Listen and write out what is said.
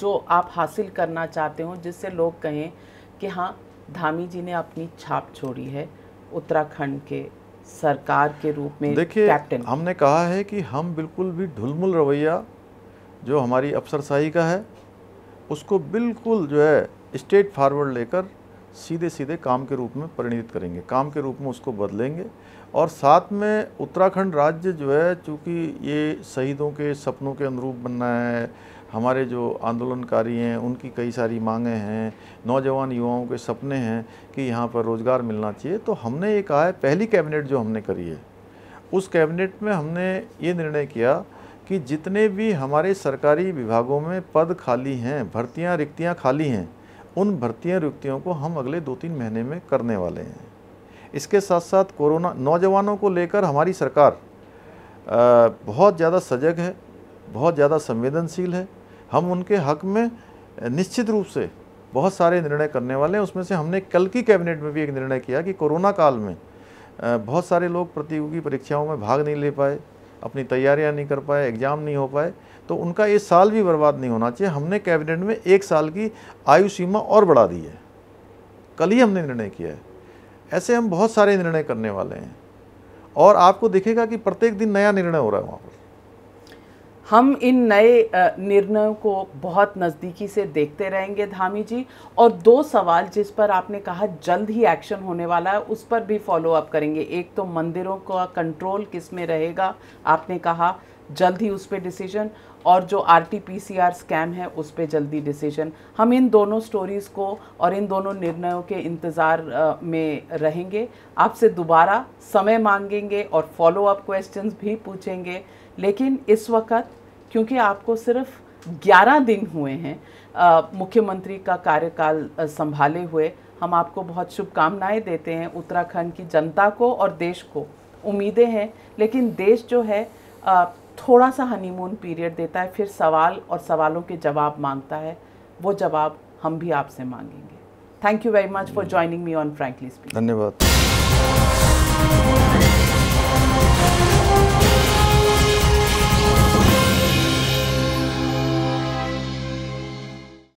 जो आप हासिल करना चाहते हो जिससे लोग कहें कि हाँ धामी जी ने अपनी छाप छोड़ी है उत्तराखंड के सरकार के रूप में देखिए हमने कहा है कि हम बिल्कुल भी ढुलमुल रवैया जो हमारी अफसरशाही का है उसको बिल्कुल जो है स्टेट फारवर्ड लेकर सीधे सीधे काम के रूप में परिणित करेंगे काम के रूप में उसको बदलेंगे और साथ में उत्तराखंड राज्य जो है चूँकि ये शहीदों के सपनों के अनुरूप बनना है हमारे जो आंदोलनकारी हैं उनकी कई सारी मांगें हैं नौजवान युवाओं के सपने हैं कि यहाँ पर रोज़गार मिलना चाहिए तो हमने ये कहा है पहली कैबिनेट जो हमने करी है उस कैबिनेट में हमने ये निर्णय किया कि जितने भी हमारे सरकारी विभागों में पद खाली हैं भर्तियाँ रिक्तियाँ खाली हैं उन भर्तियाँ नियुक्तियों को हम अगले दो तीन महीने में करने वाले हैं इसके साथ साथ कोरोना नौजवानों को लेकर हमारी सरकार बहुत ज़्यादा सजग है बहुत ज़्यादा संवेदनशील है हम उनके हक में निश्चित रूप से बहुत सारे निर्णय करने वाले हैं उसमें से हमने कल की कैबिनेट में भी एक निर्णय किया कि कोरोना काल में बहुत सारे लोग प्रतियोगी परीक्षाओं में भाग नहीं ले पाए अपनी तैयारियां नहीं कर पाए एग्ज़ाम नहीं हो पाए तो उनका ये साल भी बर्बाद नहीं होना चाहिए हमने कैबिनेट में एक साल की आयु सीमा और बढ़ा दी है कल ही हमने निर्णय किया है ऐसे हम बहुत सारे निर्णय करने वाले हैं और आपको देखेगा कि प्रत्येक दिन नया निर्णय हो रहा है वहाँ पर हम इन नए निर्णयों को बहुत नज़दीकी से देखते रहेंगे धामी जी और दो सवाल जिस पर आपने कहा जल्द ही एक्शन होने वाला है उस पर भी फॉलो अप करेंगे एक तो मंदिरों का कंट्रोल किस में रहेगा आपने कहा जल्द ही उस पर डिसीजन और जो R T P C R scam है उस पर जल्दी डिसीजन हम इन दोनों स्टोरीज़ को और इन दोनों निर्णयों के इंतज़ार में रहेंगे आपसे दोबारा समय मांगेंगे और फॉलो अप क्वेश्चन भी पूछेंगे लेकिन इस वक्त क्योंकि आपको सिर्फ 11 दिन हुए हैं मुख्यमंत्री का कार्यकाल संभाले हुए हम आपको बहुत शुभकामनाएं देते हैं उत्तराखंड की जनता को और देश को उम्मीदें हैं लेकिन देश जो है आ, थोड़ा सा हनीमून पीरियड देता है फिर सवाल और सवालों के जवाब मांगता है वो जवाब हम भी आपसे मांगेंगे thank you very much for joining me on frankly speak धन्यवाद